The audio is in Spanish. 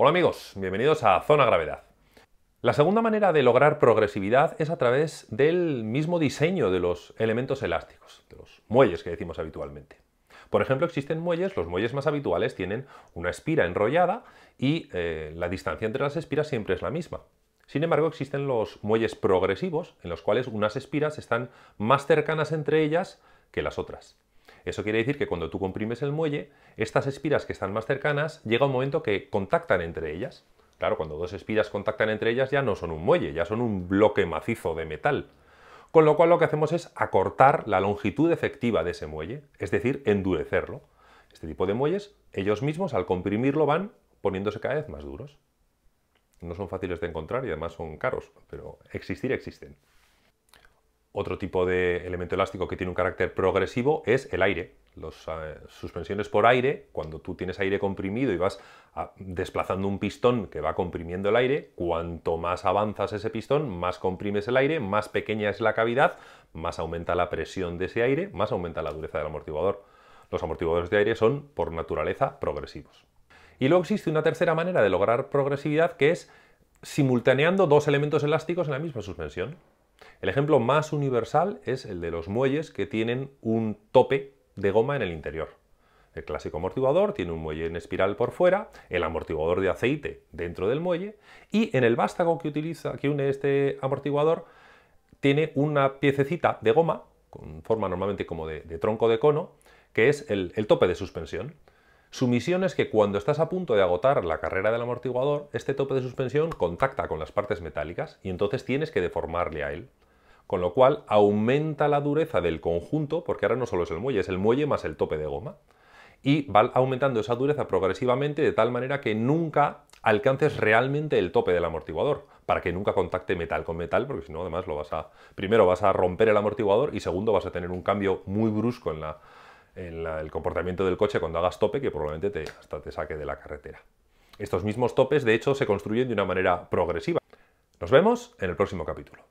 Hola amigos, bienvenidos a Zona Gravedad. La segunda manera de lograr progresividad es a través del mismo diseño de los elementos elásticos, de los muelles que decimos habitualmente. Por ejemplo, existen muelles, los muelles más habituales tienen una espira enrollada y eh, la distancia entre las espiras siempre es la misma. Sin embargo, existen los muelles progresivos, en los cuales unas espiras están más cercanas entre ellas que las otras. Eso quiere decir que cuando tú comprimes el muelle, estas espiras que están más cercanas, llega un momento que contactan entre ellas. Claro, cuando dos espiras contactan entre ellas ya no son un muelle, ya son un bloque macizo de metal. Con lo cual lo que hacemos es acortar la longitud efectiva de ese muelle, es decir, endurecerlo. Este tipo de muelles, ellos mismos al comprimirlo van poniéndose cada vez más duros. No son fáciles de encontrar y además son caros, pero existir existen. Otro tipo de elemento elástico que tiene un carácter progresivo es el aire. Las eh, suspensiones por aire, cuando tú tienes aire comprimido y vas ah, desplazando un pistón que va comprimiendo el aire, cuanto más avanzas ese pistón, más comprimes el aire, más pequeña es la cavidad, más aumenta la presión de ese aire, más aumenta la dureza del amortiguador. Los amortiguadores de aire son, por naturaleza, progresivos. Y luego existe una tercera manera de lograr progresividad que es simultaneando dos elementos elásticos en la misma suspensión. El ejemplo más universal es el de los muelles que tienen un tope de goma en el interior. El clásico amortiguador tiene un muelle en espiral por fuera, el amortiguador de aceite dentro del muelle y en el vástago que utiliza, que une este amortiguador, tiene una piececita de goma, con forma normalmente como de, tronco de cono, que es el tope de suspensión. Su misión es que cuando estás a punto de agotar la carrera del amortiguador, este tope de suspensión contacta con las partes metálicas y entonces tienes que deformarle a él. Con lo cual aumenta la dureza del conjunto, porque ahora no solo es el muelle, es el muelle más el tope de goma. Y va aumentando esa dureza progresivamente de tal manera que nunca alcances realmente el tope del amortiguador, para que nunca contacte metal con metal, porque si no, además lo vas a. Primero vas a romper el amortiguador y segundo vas a tener un cambio muy brusco en la, el, el, comportamiento del coche cuando hagas tope que probablemente te, hasta te saque de la carretera. Estos mismos topes, de hecho, se construyen de una manera progresiva. Nos vemos en el próximo capítulo.